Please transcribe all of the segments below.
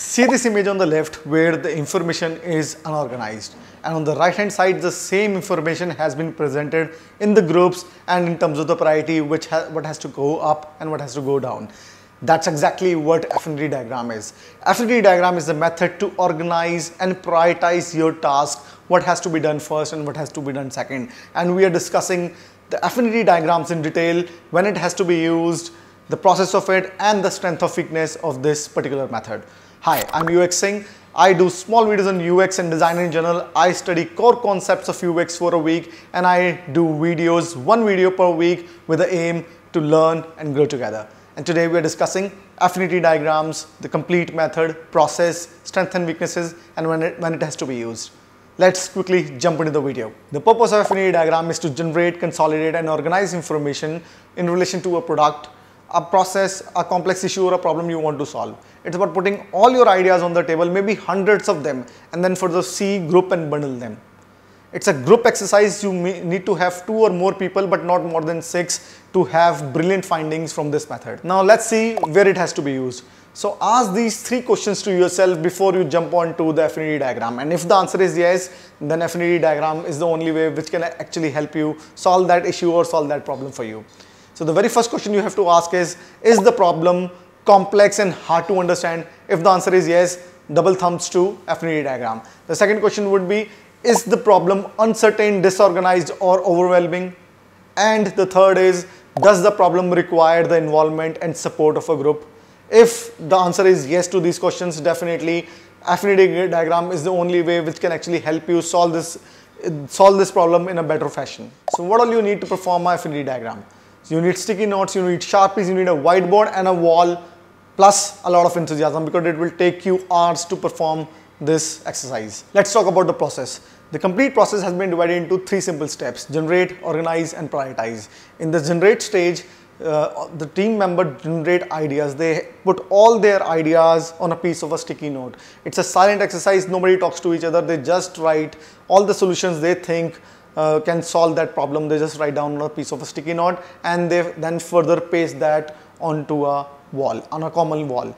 See this image on the left where the information is unorganized and on the right hand side the same information has been presented in the groups and in terms of the priority which ha what has to go up and what has to go down. That's exactly what affinity diagram is. Affinity diagram is the method to organize and prioritize your task, what has to be done first and what has to be done second. And we are discussing the affinity diagrams in detail, when it has to be used, the process of it and the strength of weakness of this particular method. Hi, I'm UX Singh. I do small videos on UX and design in general. I study core concepts of UX for a week and I do videos, one video per week with the aim to learn and grow together. And today we are discussing affinity diagrams, the complete method, process, strengths and weaknesses and when it, when it has to be used. Let's quickly jump into the video. The purpose of affinity diagram is to generate, consolidate and organize information in relation to a product a process, a complex issue or a problem you want to solve. It's about putting all your ideas on the table, maybe hundreds of them, and then for the C, group and bundle them. It's a group exercise, you need to have two or more people, but not more than six to have brilliant findings from this method. Now let's see where it has to be used. So ask these three questions to yourself before you jump on to the affinity diagram. And if the answer is yes, then affinity diagram is the only way which can actually help you solve that issue or solve that problem for you. So the very first question you have to ask is, is the problem complex and hard to understand? If the answer is yes, double thumbs to affinity diagram. The second question would be, is the problem uncertain, disorganized or overwhelming? And the third is, does the problem require the involvement and support of a group? If the answer is yes to these questions, definitely affinity diagram is the only way which can actually help you solve this, solve this problem in a better fashion. So what all you need to perform my affinity diagram? So you need sticky notes, you need sharpies, you need a whiteboard and a wall plus a lot of enthusiasm because it will take you hours to perform this exercise. Let's talk about the process. The complete process has been divided into three simple steps, generate, organize and prioritize. In the generate stage, uh, the team member generate ideas they put all their ideas on a piece of a sticky note it's a silent exercise nobody talks to each other they just write all the solutions they think uh, can solve that problem. They just write down on a piece of a sticky note and they then further paste that onto a wall, on a common wall.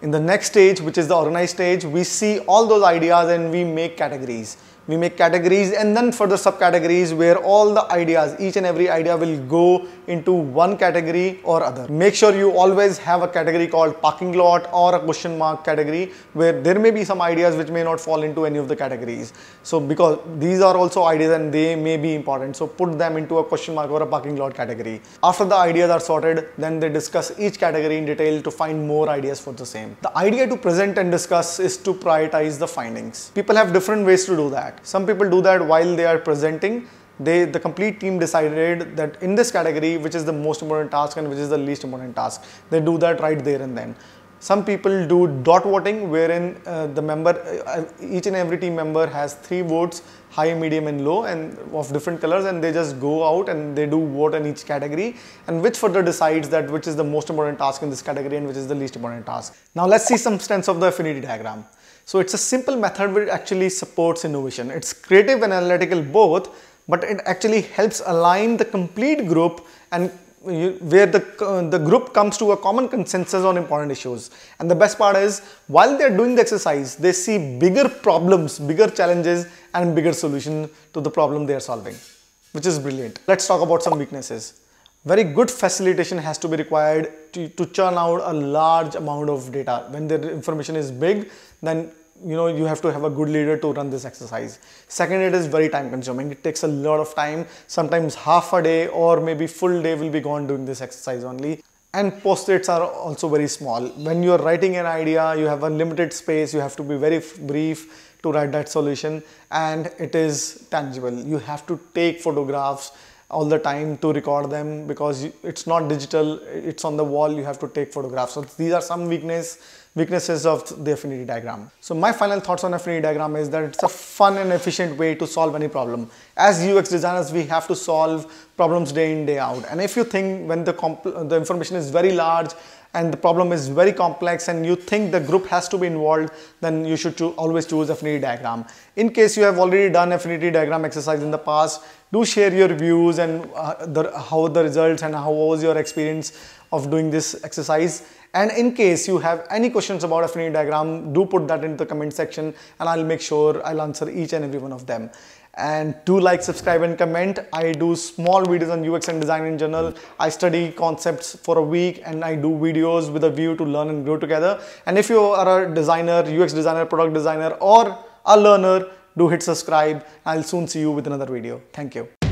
In the next stage, which is the organized stage, we see all those ideas and we make categories we make categories and then further subcategories where all the ideas each and every idea will go into one category or other make sure you always have a category called parking lot or a question mark category where there may be some ideas which may not fall into any of the categories so because these are also ideas and they may be important so put them into a question mark or a parking lot category after the ideas are sorted then they discuss each category in detail to find more ideas for the same the idea to present and discuss is to prioritize the findings people have different ways to do that some people do that while they are presenting. They, the complete team decided that in this category, which is the most important task and which is the least important task, they do that right there and then. Some people do dot voting, wherein uh, the member, uh, each and every team member has three votes, high, medium, and low, and of different colors, and they just go out and they do vote on each category, and which further decides that which is the most important task in this category and which is the least important task. Now let's see some sense of the affinity diagram. So it's a simple method which actually supports innovation. It's creative and analytical both, but it actually helps align the complete group and where the, uh, the group comes to a common consensus on important issues. And the best part is, while they're doing the exercise, they see bigger problems, bigger challenges and bigger solution to the problem they're solving, which is brilliant. Let's talk about some weaknesses very good facilitation has to be required to, to churn out a large amount of data. When the information is big, then you know you have to have a good leader to run this exercise second it is very time consuming it takes a lot of time sometimes half a day or maybe full day will be gone doing this exercise only and post-its are also very small when you're writing an idea you have a limited space you have to be very brief to write that solution and it is tangible you have to take photographs all the time to record them because it's not digital it's on the wall you have to take photographs so these are some weakness weaknesses of the affinity diagram so my final thoughts on affinity diagram is that it's a fun and efficient way to solve any problem as ux designers we have to solve problems day in day out and if you think when the the information is very large and the problem is very complex and you think the group has to be involved, then you should cho always choose affinity diagram. In case you have already done affinity diagram exercise in the past, do share your views and uh, the, how the results and how was your experience of doing this exercise. And in case you have any questions about affinity diagram, do put that in the comment section and I'll make sure I'll answer each and every one of them and do like subscribe and comment i do small videos on ux and design in general i study concepts for a week and i do videos with a view to learn and grow together and if you are a designer ux designer product designer or a learner do hit subscribe i'll soon see you with another video thank you